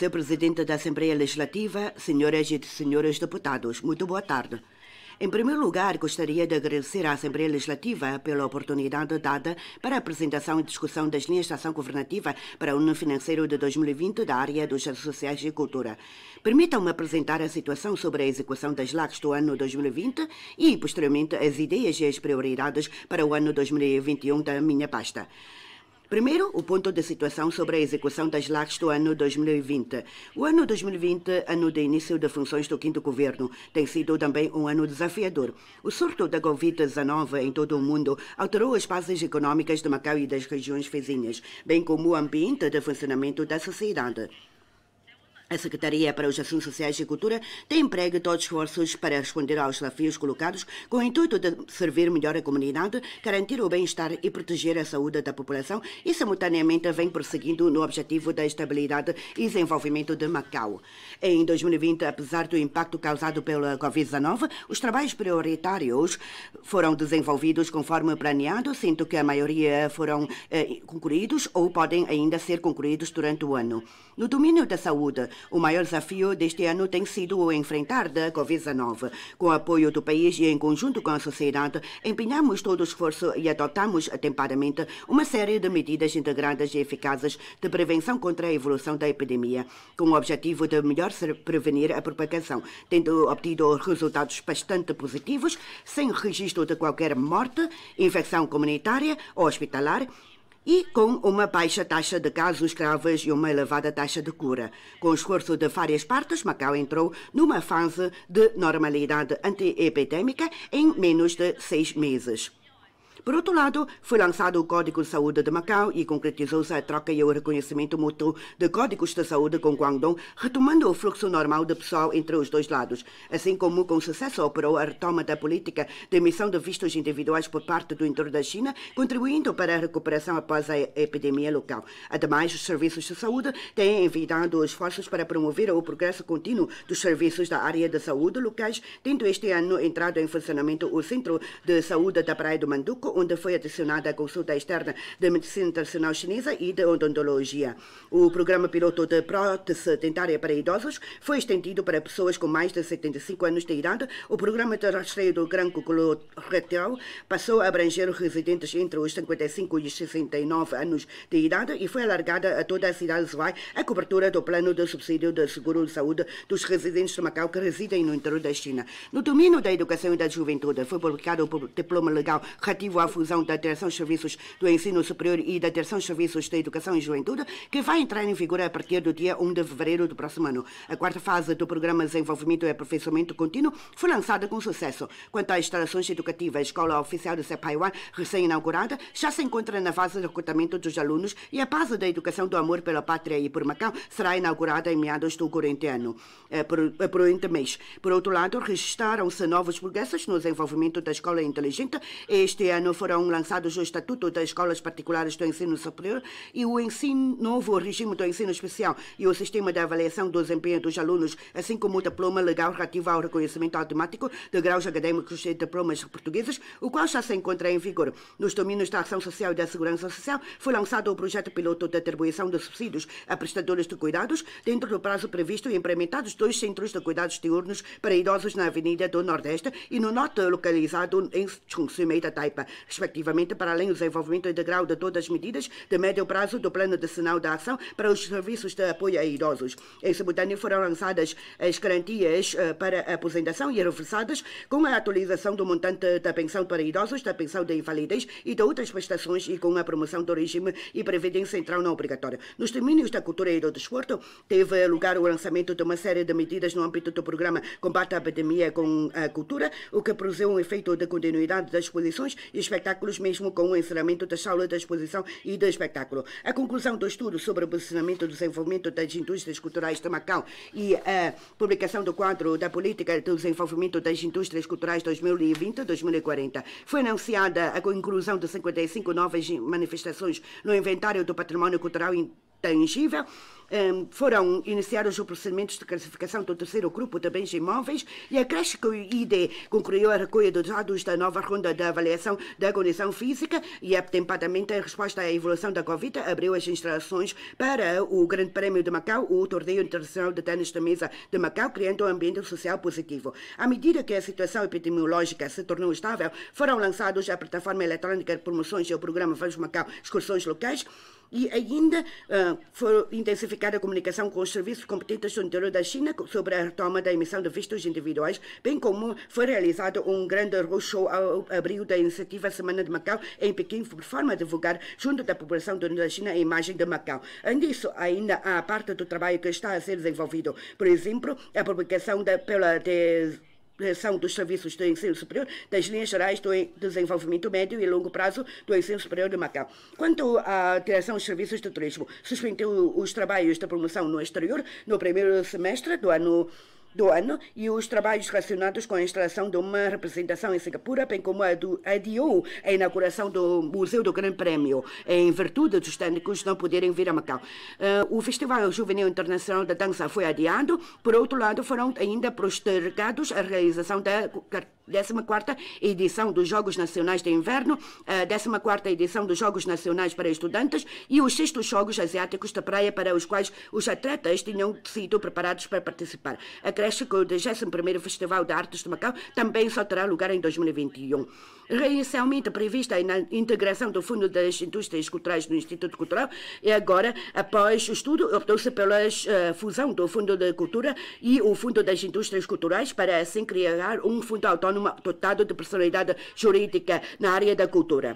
Sr. Presidente da Assembleia Legislativa, senhoras e senhores deputados, muito boa tarde. Em primeiro lugar, gostaria de agradecer à Assembleia Legislativa pela oportunidade dada para a apresentação e discussão das linhas de ação governativa para o ano financeiro de 2020 da área dos sociais e cultura. Permitam-me apresentar a situação sobre a execução das LACs do ano 2020 e, posteriormente, as ideias e as prioridades para o ano 2021 da minha pasta. Primeiro, o ponto de situação sobre a execução das LACs do ano 2020. O ano 2020, ano de início de funções do quinto governo, tem sido também um ano desafiador. O surto da Covid-19 em todo o mundo alterou as bases econômicas de Macau e das regiões vizinhas, bem como o ambiente de funcionamento da sociedade. A Secretaria para os Assuntos Sociais e Cultura tem emprego todos os esforços para responder aos desafios colocados com o intuito de servir melhor a comunidade, garantir o bem-estar e proteger a saúde da população e, simultaneamente, vem prosseguindo no objetivo da estabilidade e desenvolvimento de Macau. Em 2020, apesar do impacto causado pela Covid-19, os trabalhos prioritários foram desenvolvidos conforme planeado, sendo que a maioria foram eh, concluídos ou podem ainda ser concluídos durante o ano. No domínio da saúde, o maior desafio deste ano tem sido o enfrentar da Covid-19. Com o apoio do país e em conjunto com a sociedade, empenhamos todo o esforço e adotamos atempadamente uma série de medidas integradas e eficazes de prevenção contra a evolução da epidemia, com o objetivo de melhor prevenir a propagação, tendo obtido resultados bastante positivos, sem registro de qualquer morte, infecção comunitária ou hospitalar, e com uma baixa taxa de casos graves e uma elevada taxa de cura. Com o esforço de várias partes, Macau entrou numa fase de normalidade antiepidêmica em menos de seis meses. Por outro lado, foi lançado o Código de Saúde de Macau e concretizou-se a troca e o reconhecimento mútuo de códigos de saúde com Guangdong, retomando o fluxo normal de pessoal entre os dois lados, assim como com sucesso operou a retoma da política de emissão de vistos individuais por parte do interior da China, contribuindo para a recuperação após a epidemia local. Ademais, os serviços de saúde têm envidado esforços para promover o progresso contínuo dos serviços da área de saúde locais, tendo este ano entrado em funcionamento o Centro de Saúde da Praia do Manduco, onde foi adicionada a consulta externa de medicina tradicional chinesa e de odontologia. O programa piloto de prótese dentária para idosos foi estendido para pessoas com mais de 75 anos de idade. O programa de rastreio do gran colorectal passou a abranger residentes entre os 55 e os 69 anos de idade e foi alargada a toda a cidade de Zuai a cobertura do plano de subsídio de seguro de saúde dos residentes de Macau que residem no interior da China. No domínio da educação e da juventude foi publicado o diploma legal relativo a à fusão da Direção de Serviços do Ensino Superior e da Direção de Serviços da Educação e Juventude, que vai entrar em vigor a partir do dia 1 de fevereiro do próximo ano. A quarta fase do Programa Desenvolvimento e Aperfeiçoamento Contínuo foi lançada com sucesso. Quanto às instalações educativas, a Escola Oficial de Sepaiwan, recém-inaugurada, já se encontra na fase de recrutamento dos alunos e a base da educação do amor pela pátria e por Macau será inaugurada em meados do corrente ano, eh, por, eh, por mês. Por outro lado, registaram-se novos progressos no desenvolvimento da escola inteligente. Este ano, ano foram lançados o Estatuto das Escolas Particulares do Ensino Superior e o ensino novo regime do ensino especial e o sistema de avaliação do desempenho dos alunos, assim como o diploma legal relativo ao reconhecimento automático de graus académicos e diplomas portugueses, o qual já se encontra em vigor. Nos domínios da Ação Social e da Segurança Social foi lançado o projeto piloto de atribuição de subsídios a prestadores de cuidados dentro do prazo previsto e implementados dois centros de cuidados diurnos para idosos na Avenida do Nordeste e no Norte, localizado em Chungsumeita, Taipa respectivamente, para além do desenvolvimento integral de todas as medidas de médio prazo do Plano Nacional de Ação para os Serviços de Apoio a Idosos. Em simultâneo, foram lançadas as garantias eh, para a aposentação e reforçadas com a atualização do montante da pensão para idosos, da pensão de invalidez e de outras prestações e com a promoção do regime e previdência central não obrigatória. Nos domínios da cultura e do desporto, teve lugar o lançamento de uma série de medidas no âmbito do programa Combate à Epidemia com a Cultura, o que produziu um efeito de continuidade das posições e espetáculos, mesmo com o encerramento da sala da exposição e do espetáculo. A conclusão do estudo sobre o posicionamento e desenvolvimento das indústrias culturais de Macau e a publicação do quadro da Política do Desenvolvimento das Indústrias Culturais 2020-2040 foi anunciada a conclusão de 55 novas manifestações no inventário do património cultural intangível um, foram iniciar os procedimentos de classificação do terceiro grupo de bens imóveis e a creche que o ID concluiu a recolha dos dados da nova ronda de avaliação da condição física e, atempadamente, em resposta à evolução da Covid, abriu as instalações para o Grande Prémio de Macau, o torneio internacional de tênis de mesa de Macau, criando um ambiente social positivo. À medida que a situação epidemiológica se tornou estável, foram lançados a plataforma eletrónica de promoções e o programa Vamos Macau Excursões Locais e ainda uh, foram intensificados intensificar a comunicação com os serviços competentes do interior da China sobre a retoma da emissão de vistos individuais, bem como foi realizado um grande show ao abril da iniciativa Semana de Macau em Pequim, por forma de divulgar junto da população do interior da China a imagem de Macau. Além disso, ainda há parte do trabalho que está a ser desenvolvido. Por exemplo, a publicação da, pela de, criação é, dos serviços do ensino superior, das linhas gerais do desenvolvimento médio e longo prazo do ensino superior de Macau. Quanto à criação dos serviços de turismo, suspendeu os trabalhos de promoção no exterior no primeiro semestre do ano do ano e os trabalhos relacionados com a instalação de uma representação em Singapura, bem como a do, adiou a inauguração do Museu do Grande Prémio, em virtude dos técnicos não poderem vir a Macau. Uh, o Festival Juvenil Internacional da Dança foi adiado, por outro lado, foram ainda postergados a realização da 14ª edição dos Jogos Nacionais de Inverno, a 14ª edição dos Jogos Nacionais para Estudantes e os sextos Jogos Asiáticos da Praia para os quais os atletas tinham sido preparados para participar. Acresce que o 21º Festival de Artes de Macau também só terá lugar em 2021. Reinicialmente prevista a integração do Fundo das Indústrias Culturais no Instituto Cultural, e agora, após o estudo, optou-se pela uh, eh, fusão do Fundo da Cultura e o Fundo das Indústrias Culturais para assim criar um fundo autónomo numa tá dotada de personalidade jurídica na área da cultura.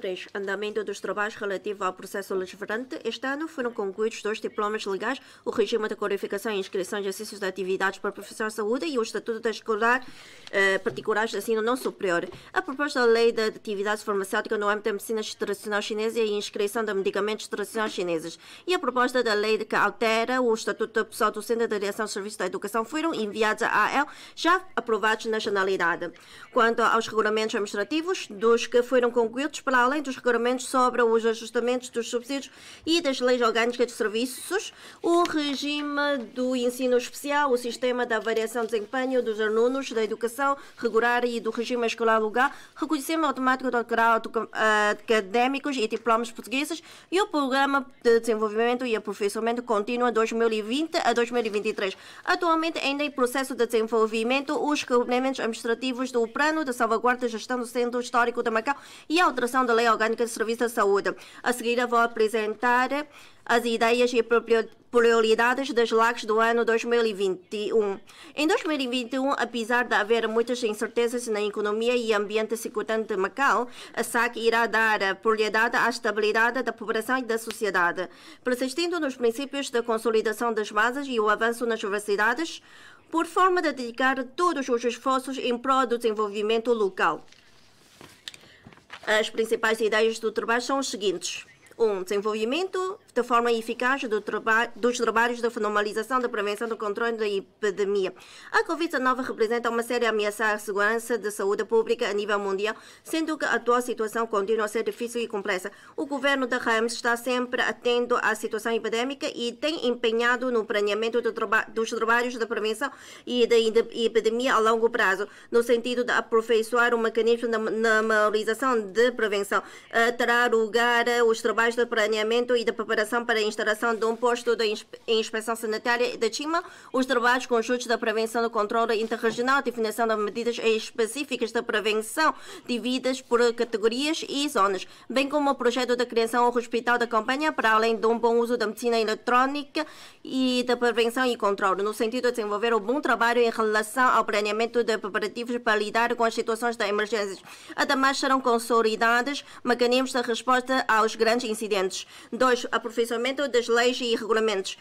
3. Andamento dos trabalhos relativo ao processo legislante. Este ano foram concluídos dois diplomas legais, o regime de qualificação e inscrição de exercícios de atividades para profissão de saúde e o Estatuto da Escolar eh, Particulares de Ensino Não Superior. A proposta da Lei de Atividades Farmacêuticas no âmbito da medicina tradicional chinesa e inscrição de medicamentos tradicionais chineses. E a proposta da Lei que altera o Estatuto Pessoal do Centro de Direção de Serviços da Educação foram enviados à AEL, já aprovados na Generalidade. Quanto aos regulamentos administrativos, dos que foram concluídos pela além dos regulamentos, sobram os ajustamentos dos subsídios e das leis orgânicas de serviços, o regime do ensino especial, o sistema da variação de desempenho dos alunos da educação regular e do regime escolar lugar, reconhecimento automático do grau ah, de, académicos e diplomas portugueses e o Programa de Desenvolvimento e Aperfeiçoamento Contínuo 2020 a 2023. Atualmente, ainda em processo de desenvolvimento, os regulamentos administrativos do Plano de Salvaguarda e Gestão do Centro Histórico de Macau e a alteração da Lei Orgânica de Serviço da Saúde. A seguir, vou apresentar as ideias e prioridades das LACs do ano 2021. Em 2021, apesar de haver muitas incertezas na economia e ambiente circundante de Macau, a SAC irá dar prioridade à estabilidade da população e da sociedade, persistindo nos princípios da consolidação das bases e o avanço nas universidades, por forma de dedicar todos os esforços em prol do desenvolvimento local. As principais ideias do trabalho são os seguintes. Um, desenvolvimento de forma eficaz do traba dos trabalhos de normalização, da prevenção, do controle da epidemia. A Covid-19 representa uma séria ameaça à segurança de saúde pública a nível mundial, sendo que a atual situação continua a ser difícil e complexa. O governo da RAMS está sempre atento à situação epidémica e tem empenhado no planeamento do traba dos trabalhos de prevenção e da epidemia a longo prazo, no sentido de aperfeiçoar o mecanismo de normalização de prevenção. Uh, terá lugar os trabalhos locais de planeamento e de preparação para a instalação de um posto de inspeção sanitária da de os trabalhos conjuntos da prevenção do controle interregional, definição de medidas específicas de prevenção, divididas por categorias e zonas, bem como o projeto de criação do hospital da campanha, para além de um bom uso da medicina eletrónica e da prevenção e controle, no sentido de desenvolver um bom trabalho em relação ao planeamento de preparativos para lidar com as situações de emergências. Ademais, serão consolidadas mecanismos de resposta aos grandes incidentes. 2. aprofissionamento das leis e regulamentos.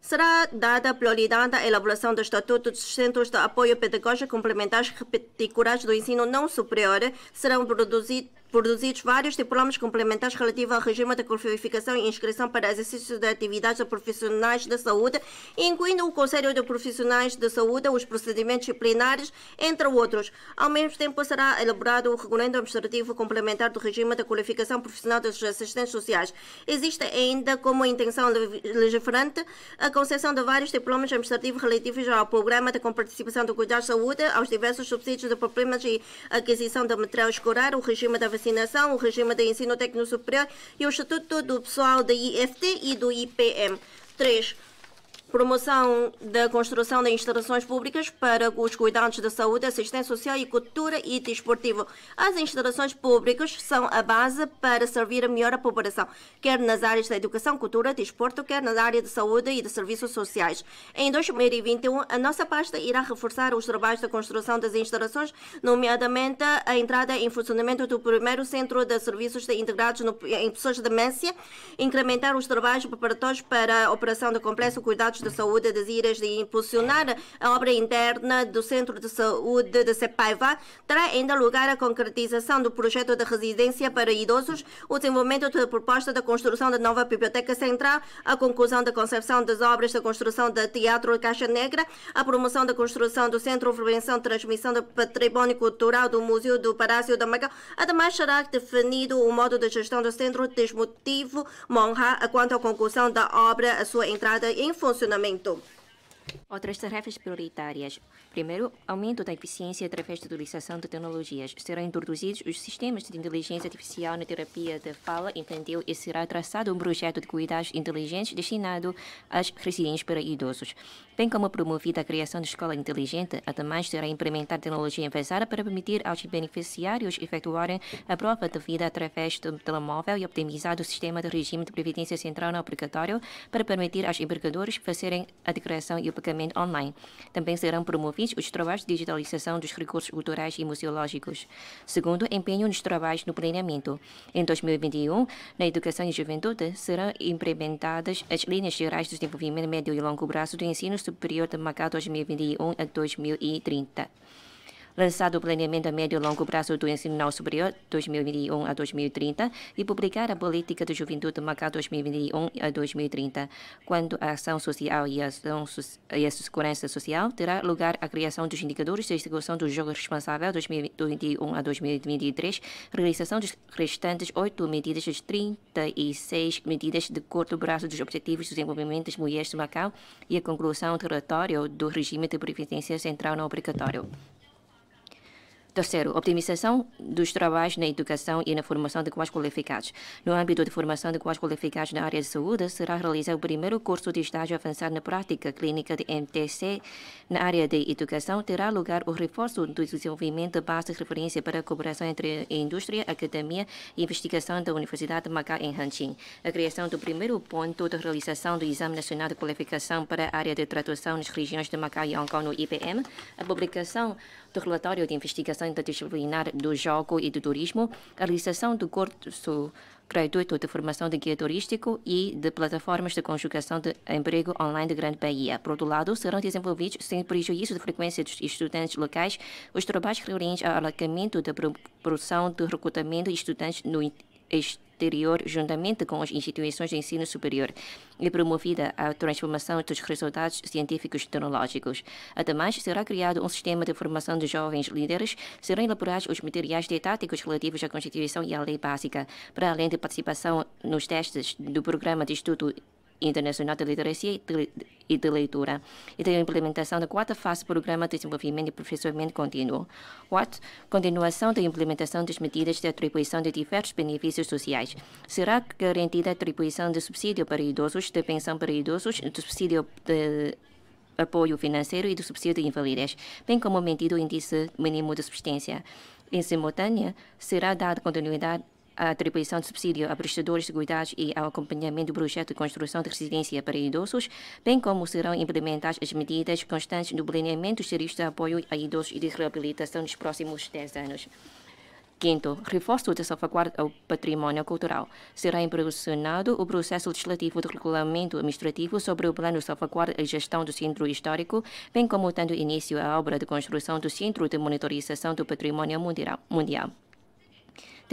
Será dada prioridade à elaboração do Estatuto dos Centros de Apoio Pedagógico Complementares Particulares do Ensino Não Superior. Serão produzidos produzidos vários diplomas complementares relativos ao regime de qualificação e inscrição para exercício de atividades de profissionais da saúde, incluindo o Conselho de Profissionais de Saúde, os procedimentos disciplinares, entre outros. Ao mesmo tempo, será elaborado o regulamento administrativo complementar do regime de qualificação profissional dos assistentes sociais. Existe ainda como intenção legiferante a concessão de vários diplomas administrativos relativos ao programa de participação do cuidado de saúde, aos diversos subsídios de problemas e aquisição de material escolar, o regime da vacinação ensinação, o regime de ensino técnico superior e o Estatuto do Pessoal da IFT e do IPM. 3 promoção da construção de instalações públicas para os cuidados da saúde, assistência social e cultura e desportivo. As instalações públicas são a base para servir melhor a população, quer nas áreas da educação, cultura, desporto, quer na área de saúde e de serviços sociais. Em 2021, a nossa pasta irá reforçar os trabalhos da construção das instalações, nomeadamente a entrada em funcionamento do primeiro centro de serviços de integrados no, em pessoas de demência, incrementar os trabalhos preparatórios para a operação do complexo cuidados de Saúde das Ilhas de impulsionar a obra interna do Centro de Saúde de Sepaiva, terá ainda lugar a concretização do projeto de residência para idosos, o desenvolvimento da proposta da construção da nova biblioteca central, a conclusão da concepção das obras da construção do Teatro Caixa Negra, a promoção da construção do Centro de Prevenção e Transmissão do Património Cultural do Museu do Palácio da Macau. Ademais, será definido o modo de gestão do Centro Desmotivo Monha quanto à conclusão da obra, a sua entrada em funcionamento relacionamento Outras tarefas prioritárias. Primeiro, aumento da eficiência através da utilização de tecnologias. Serão introduzidos os sistemas de inteligência artificial na terapia da fala infantil e será traçado um projeto de cuidados inteligentes destinado às residências para idosos. Bem como promovida a criação de escola inteligente, ademais será implementada tecnologia avançada para permitir aos beneficiários efetuarem a prova de vida através do telemóvel e optimizar o sistema de regime de previdência central obrigatório para permitir aos empregadores fazerem a declaração e pagamento online. Também serão promovidos os trabalhos de digitalização dos recursos culturais e museológicos, segundo empenho nos trabalhos no planeamento. Em 2021, na educação e juventude, serão implementadas as linhas gerais do desenvolvimento médio e longo prazo do ensino superior de Macau 2021 a 2030 lançado o Planeamento a Médio e Longo Prazo do Ensino Superior 2001 a 2030 e publicar a Política de Juventude Macau 2021 a 2030. Quanto à ação social e a, e a segurança social, terá lugar a criação dos indicadores de execução do Jogo Responsável 2021 a 2023, realização dos restantes oito medidas de 36 medidas de curto prazo dos Objetivos de Desenvolvimento das Mulheres de Macau e a conclusão do relatório do regime de previdência central não obrigatório. Terceiro, optimização dos trabalhos na educação e na formação de quais qualificados. No âmbito de formação de quais qualificados na área de saúde, será realizado o primeiro curso de estágio avançado na prática clínica de MTC. Na área de educação, terá lugar o reforço do desenvolvimento de base de referência para a cooperação entre a indústria, a academia e investigação da Universidade de Macau em Hanxin. A criação do primeiro ponto de realização do Exame Nacional de Qualificação para a área de tradução nas regiões de Macau e Hong Kong no IPM. A publicação do relatório de investigação interdisciplinar do jogo e do turismo, a realização do curso gratuito de formação de guia turístico e de plataformas de conjugação de emprego online de Grande Bahia. Por outro lado, serão desenvolvidos, sem prejuízo de frequência dos estudantes locais, os trabalhos referentes ao alargamento da produção de recrutamento de estudantes no exterior juntamente com as instituições de ensino superior e promovida a transformação dos resultados científicos e tecnológicos. Ademais, será criado um sistema de formação de jovens líderes, serão elaborados os materiais didáticos relativos à Constituição e à Lei Básica, para além de participação nos testes do Programa de Estudo Internacional de Literacia e de Leitura e da implementação da quarta fase do Programa de Desenvolvimento e Professoramento Contínuo. quatro continuação da implementação das medidas de atribuição de diversos benefícios sociais. Será garantida a atribuição de subsídio para idosos, de pensão para idosos, de subsídio de apoio financeiro e do subsídio de invalidez, bem como mantido o índice mínimo de subsistência. Em simultânea, será dada continuidade a atribuição de subsídio a prestadores de cuidados e ao acompanhamento do projeto de construção de residência para idosos, bem como serão implementadas as medidas constantes do planeamento dos serviços de apoio a idosos e de reabilitação nos próximos 10 anos. Quinto, reforço de salvaguarda ao património cultural. Será impulsionado o processo legislativo de regulamento administrativo sobre o plano de salvaguarda e gestão do centro histórico, bem como dando início à obra de construção do Centro de Monitorização do património Mundial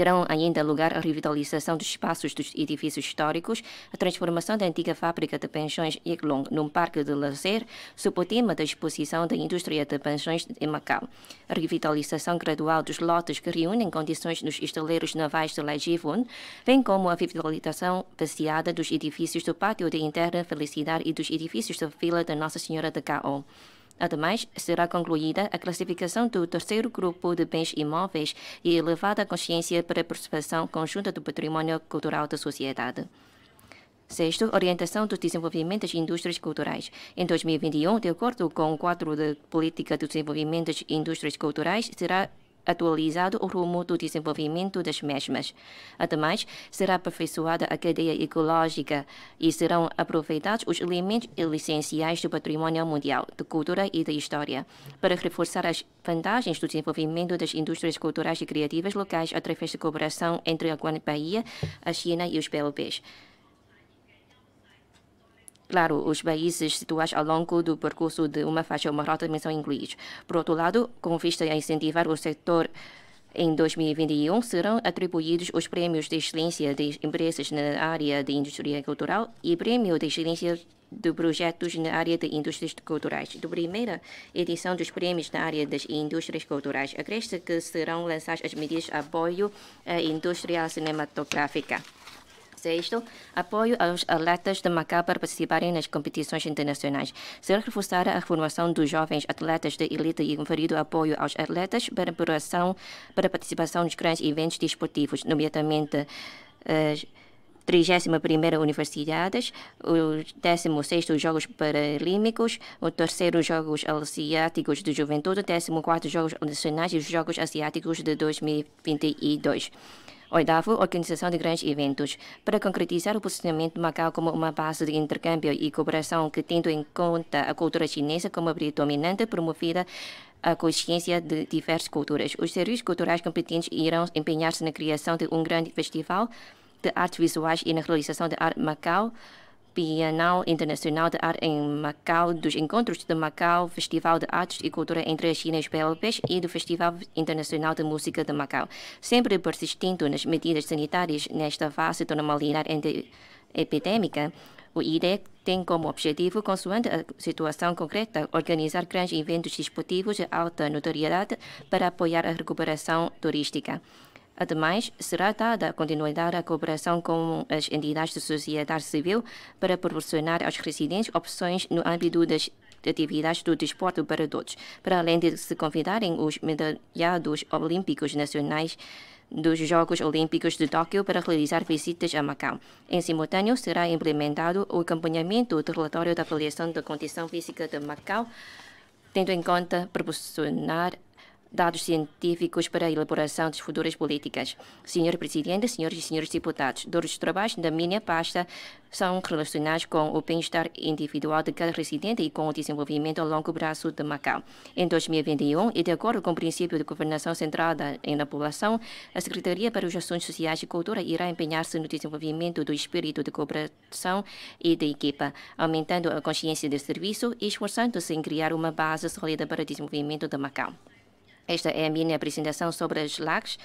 terão ainda lugar a revitalização dos espaços dos edifícios históricos, a transformação da antiga fábrica de pensões Yiklong num parque de lazer, sob o tema da exposição da indústria de pensões em Macau, a revitalização gradual dos lotes que reúnem condições nos estaleiros navais de Lejivun, bem como a revitalização baseada dos edifícios do Pátio de Interna Felicidade e dos edifícios da Vila da Nossa Senhora de Caon. Ademais, será concluída a classificação do terceiro grupo de bens imóveis e elevada a consciência para a preservação conjunta do patrimônio cultural da sociedade. Sexto, orientação dos desenvolvimentos e indústrias culturais. Em 2021, de acordo com o quadro de política de desenvolvimento e indústrias culturais, será atualizado o rumo do desenvolvimento das mesmas. Ademais, será aperfeiçoada a cadeia ecológica e serão aproveitados os elementos essenciais do património mundial, de cultura e da história, para reforçar as vantagens do desenvolvimento das indústrias culturais e criativas locais através da cooperação entre a Guanabara, a China e os PLPs. Claro, os países situados ao longo do percurso de uma faixa uma rota também são incluídos. Por outro lado, com vista a incentivar o setor em 2021, serão atribuídos os prêmios de excelência de empresas na área de indústria cultural e prêmio de excelência de projetos na área de indústrias culturais. Da primeira edição dos prêmios na área das indústrias culturais, acresce que serão lançadas as medidas de apoio à indústria cinematográfica. Sexto, apoio aos atletas de Macau para participarem nas competições internacionais. será reforçada a formação dos jovens atletas de elite e conferido apoio aos atletas para preparação para participação nos grandes eventos desportivos, nomeadamente eh, as 31 Universidades, os 16 Jogos Paralímpicos, os 3 Jogos Asiáticos de Juventude, 14 Jogos Nacionais e os Jogos Asiáticos de 2022. Oitavo, organização de grandes eventos. Para concretizar o posicionamento de Macau como uma base de intercâmbio e cooperação que tendo em conta a cultura chinesa como predominante, promovida a consciência de diversas culturas. Os serviços culturais competentes irão empenhar-se na criação de um grande festival de artes visuais e na realização de arte Macau, Bienal Internacional de Arte em Macau, dos Encontros de Macau, Festival de Artes e Cultura entre as Chinas e os PLPs e do Festival Internacional de Música de Macau, sempre persistindo nas medidas sanitárias nesta fase de normalidade epidêmica. O IDEC tem como objetivo, consoante a situação concreta, organizar grandes eventos esportivos de alta notoriedade para apoiar a recuperação turística. Ademais, será dada continuidade à cooperação com as entidades de sociedade civil para proporcionar aos residentes opções no âmbito das atividades do desporto para todos, para além de se convidarem os medalhados olímpicos nacionais dos Jogos Olímpicos de Tóquio para realizar visitas a Macau. Em simultâneo, será implementado o acompanhamento do relatório da avaliação da condição física de Macau, tendo em conta proporcionar dados científicos para a elaboração das futuras políticas. Senhor Presidente, senhores e senhores deputados, todos os trabalhos da minha pasta são relacionados com o bem-estar individual de cada residente e com o desenvolvimento a longo prazo de Macau. Em 2021, e de acordo com o princípio de governação centrada na população, a Secretaria para os Assuntos Sociais e Cultura irá empenhar-se no desenvolvimento do espírito de cooperação e de equipa, aumentando a consciência de serviço e esforçando-se em criar uma base sólida para o desenvolvimento de Macau. Esta é a minha apresentação sobre as LACs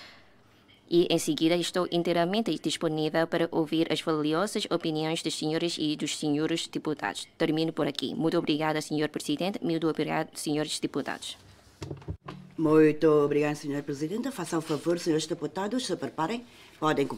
e, em seguida, estou inteiramente disponível para ouvir as valiosas opiniões dos senhores e dos senhores deputados. Termino por aqui. Muito obrigada, senhor presidente. Muito obrigado, senhores deputados. Muito obrigado, senhor presidente. Façam favor, senhores deputados, se preparem. Podem começar.